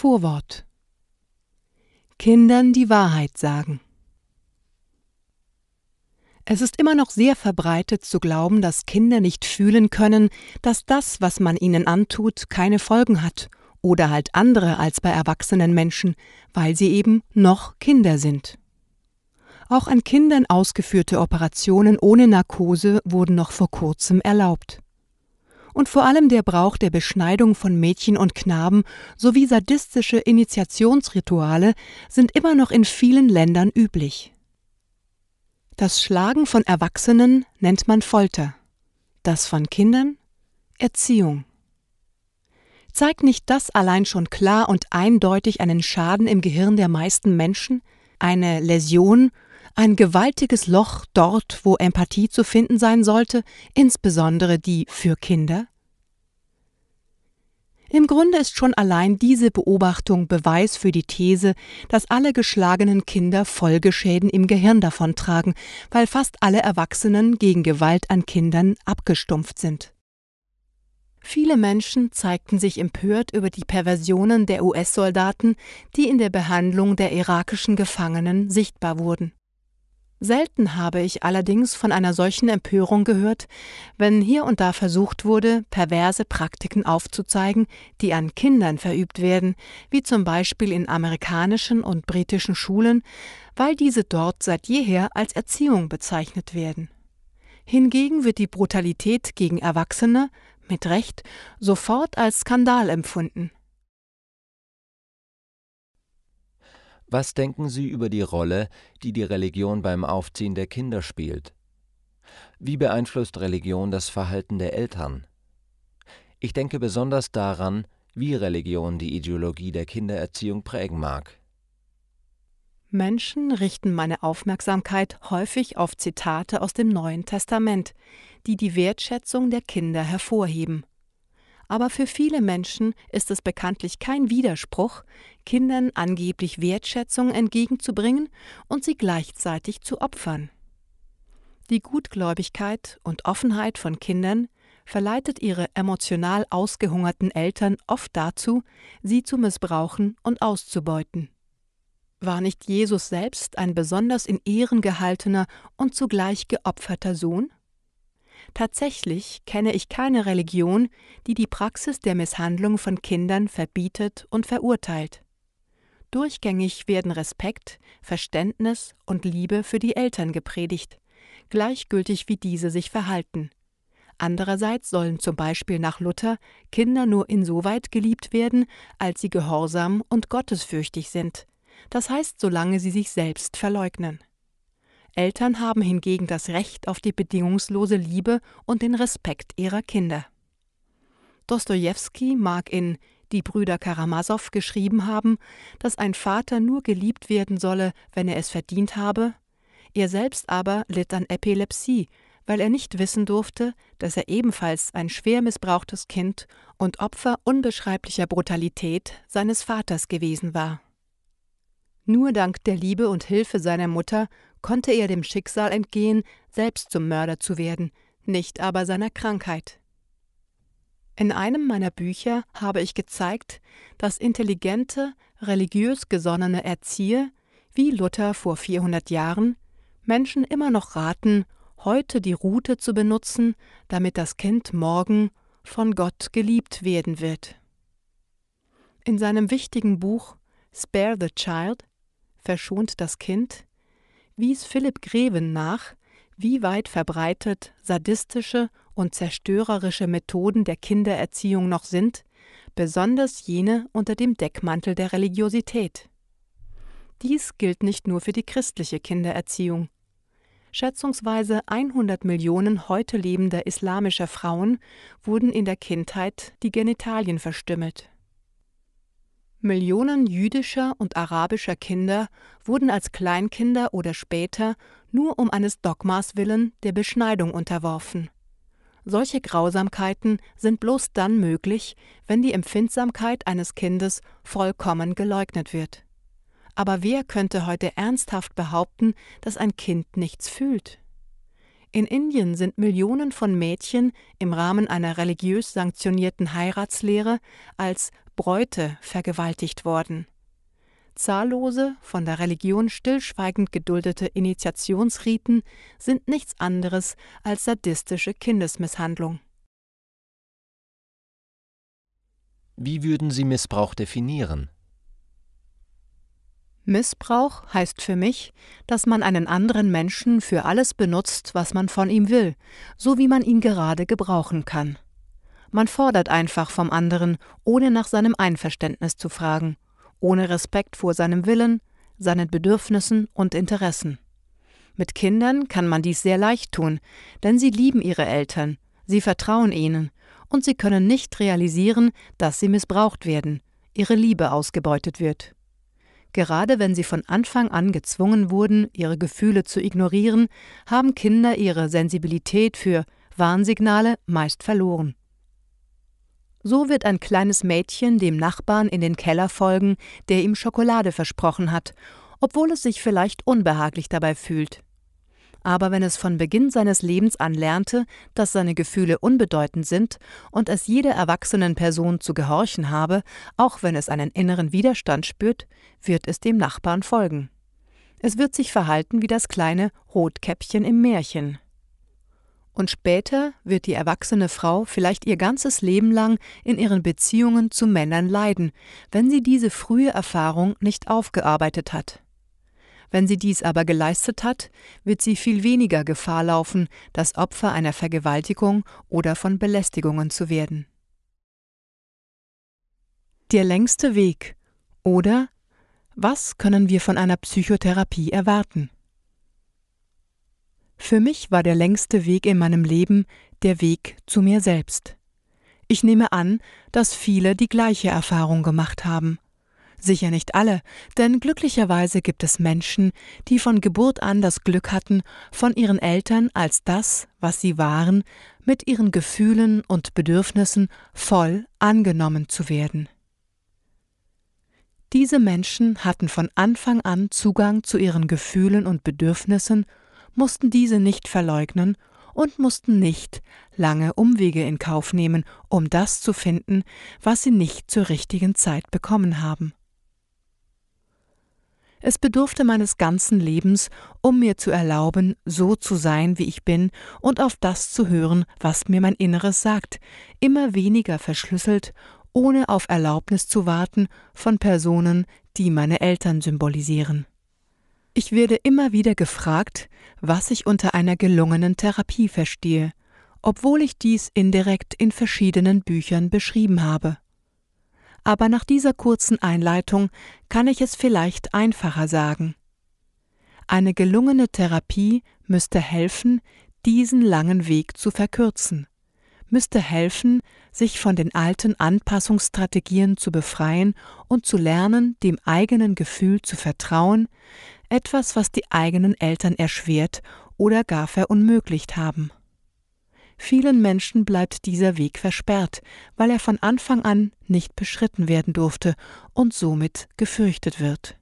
Vorwort Kindern die Wahrheit sagen Es ist immer noch sehr verbreitet zu glauben, dass Kinder nicht fühlen können, dass das, was man ihnen antut, keine Folgen hat oder halt andere als bei erwachsenen Menschen, weil sie eben noch Kinder sind. Auch an Kindern ausgeführte Operationen ohne Narkose wurden noch vor kurzem erlaubt und vor allem der Brauch der Beschneidung von Mädchen und Knaben sowie sadistische Initiationsrituale sind immer noch in vielen Ländern üblich. Das Schlagen von Erwachsenen nennt man Folter, das von Kindern Erziehung. Zeigt nicht das allein schon klar und eindeutig einen Schaden im Gehirn der meisten Menschen, eine Läsion ein gewaltiges Loch dort, wo Empathie zu finden sein sollte, insbesondere die für Kinder? Im Grunde ist schon allein diese Beobachtung Beweis für die These, dass alle geschlagenen Kinder Folgeschäden im Gehirn davontragen, weil fast alle Erwachsenen gegen Gewalt an Kindern abgestumpft sind. Viele Menschen zeigten sich empört über die Perversionen der US-Soldaten, die in der Behandlung der irakischen Gefangenen sichtbar wurden. Selten habe ich allerdings von einer solchen Empörung gehört, wenn hier und da versucht wurde, perverse Praktiken aufzuzeigen, die an Kindern verübt werden, wie zum Beispiel in amerikanischen und britischen Schulen, weil diese dort seit jeher als Erziehung bezeichnet werden. Hingegen wird die Brutalität gegen Erwachsene, mit Recht, sofort als Skandal empfunden. Was denken Sie über die Rolle, die die Religion beim Aufziehen der Kinder spielt? Wie beeinflusst Religion das Verhalten der Eltern? Ich denke besonders daran, wie Religion die Ideologie der Kindererziehung prägen mag. Menschen richten meine Aufmerksamkeit häufig auf Zitate aus dem Neuen Testament, die die Wertschätzung der Kinder hervorheben. Aber für viele Menschen ist es bekanntlich kein Widerspruch, Kindern angeblich Wertschätzung entgegenzubringen und sie gleichzeitig zu opfern. Die Gutgläubigkeit und Offenheit von Kindern verleitet ihre emotional ausgehungerten Eltern oft dazu, sie zu missbrauchen und auszubeuten. War nicht Jesus selbst ein besonders in Ehren gehaltener und zugleich geopferter Sohn? Tatsächlich kenne ich keine Religion, die die Praxis der Misshandlung von Kindern verbietet und verurteilt. Durchgängig werden Respekt, Verständnis und Liebe für die Eltern gepredigt, gleichgültig wie diese sich verhalten. Andererseits sollen zum Beispiel nach Luther Kinder nur insoweit geliebt werden, als sie gehorsam und gottesfürchtig sind, das heißt solange sie sich selbst verleugnen. Eltern haben hingegen das Recht auf die bedingungslose Liebe und den Respekt ihrer Kinder. Dostojewski mag in Die Brüder Karamasow geschrieben haben, dass ein Vater nur geliebt werden solle, wenn er es verdient habe, er selbst aber litt an Epilepsie, weil er nicht wissen durfte, dass er ebenfalls ein schwer missbrauchtes Kind und Opfer unbeschreiblicher Brutalität seines Vaters gewesen war. Nur dank der Liebe und Hilfe seiner Mutter konnte er dem Schicksal entgehen, selbst zum Mörder zu werden, nicht aber seiner Krankheit. In einem meiner Bücher habe ich gezeigt, dass intelligente, religiös gesonnene Erzieher, wie Luther vor 400 Jahren, Menschen immer noch raten, heute die Rute zu benutzen, damit das Kind morgen von Gott geliebt werden wird. In seinem wichtigen Buch Spare the Child verschont das Kind, wies Philipp Greven nach, wie weit verbreitet sadistische und zerstörerische Methoden der Kindererziehung noch sind, besonders jene unter dem Deckmantel der Religiosität. Dies gilt nicht nur für die christliche Kindererziehung. Schätzungsweise 100 Millionen heute lebender islamischer Frauen wurden in der Kindheit die Genitalien verstümmelt Millionen jüdischer und arabischer Kinder wurden als Kleinkinder oder später nur um eines Dogmas willen der Beschneidung unterworfen. Solche Grausamkeiten sind bloß dann möglich, wenn die Empfindsamkeit eines Kindes vollkommen geleugnet wird. Aber wer könnte heute ernsthaft behaupten, dass ein Kind nichts fühlt? In Indien sind Millionen von Mädchen im Rahmen einer religiös sanktionierten Heiratslehre als Bräute vergewaltigt worden. Zahllose, von der Religion stillschweigend geduldete Initiationsriten sind nichts anderes als sadistische Kindesmisshandlung. Wie würden Sie Missbrauch definieren? Missbrauch heißt für mich, dass man einen anderen Menschen für alles benutzt, was man von ihm will, so wie man ihn gerade gebrauchen kann. Man fordert einfach vom anderen, ohne nach seinem Einverständnis zu fragen, ohne Respekt vor seinem Willen, seinen Bedürfnissen und Interessen. Mit Kindern kann man dies sehr leicht tun, denn sie lieben ihre Eltern, sie vertrauen ihnen und sie können nicht realisieren, dass sie missbraucht werden, ihre Liebe ausgebeutet wird. Gerade wenn sie von Anfang an gezwungen wurden, ihre Gefühle zu ignorieren, haben Kinder ihre Sensibilität für Warnsignale meist verloren. So wird ein kleines Mädchen dem Nachbarn in den Keller folgen, der ihm Schokolade versprochen hat, obwohl es sich vielleicht unbehaglich dabei fühlt aber wenn es von Beginn seines Lebens an lernte, dass seine Gefühle unbedeutend sind und es jeder erwachsenen Person zu gehorchen habe, auch wenn es einen inneren Widerstand spürt, wird es dem Nachbarn folgen. Es wird sich verhalten wie das kleine Rotkäppchen im Märchen. Und später wird die erwachsene Frau vielleicht ihr ganzes Leben lang in ihren Beziehungen zu Männern leiden, wenn sie diese frühe Erfahrung nicht aufgearbeitet hat. Wenn sie dies aber geleistet hat, wird sie viel weniger Gefahr laufen, das Opfer einer Vergewaltigung oder von Belästigungen zu werden. Der längste Weg oder was können wir von einer Psychotherapie erwarten? Für mich war der längste Weg in meinem Leben der Weg zu mir selbst. Ich nehme an, dass viele die gleiche Erfahrung gemacht haben. Sicher nicht alle, denn glücklicherweise gibt es Menschen, die von Geburt an das Glück hatten, von ihren Eltern als das, was sie waren, mit ihren Gefühlen und Bedürfnissen voll angenommen zu werden. Diese Menschen hatten von Anfang an Zugang zu ihren Gefühlen und Bedürfnissen, mussten diese nicht verleugnen und mussten nicht lange Umwege in Kauf nehmen, um das zu finden, was sie nicht zur richtigen Zeit bekommen haben. Es bedurfte meines ganzen Lebens, um mir zu erlauben, so zu sein, wie ich bin, und auf das zu hören, was mir mein Inneres sagt, immer weniger verschlüsselt, ohne auf Erlaubnis zu warten von Personen, die meine Eltern symbolisieren. Ich werde immer wieder gefragt, was ich unter einer gelungenen Therapie verstehe, obwohl ich dies indirekt in verschiedenen Büchern beschrieben habe aber nach dieser kurzen Einleitung kann ich es vielleicht einfacher sagen. Eine gelungene Therapie müsste helfen, diesen langen Weg zu verkürzen, müsste helfen, sich von den alten Anpassungsstrategien zu befreien und zu lernen, dem eigenen Gefühl zu vertrauen, etwas, was die eigenen Eltern erschwert oder gar verunmöglicht haben. Vielen Menschen bleibt dieser Weg versperrt, weil er von Anfang an nicht beschritten werden durfte und somit gefürchtet wird.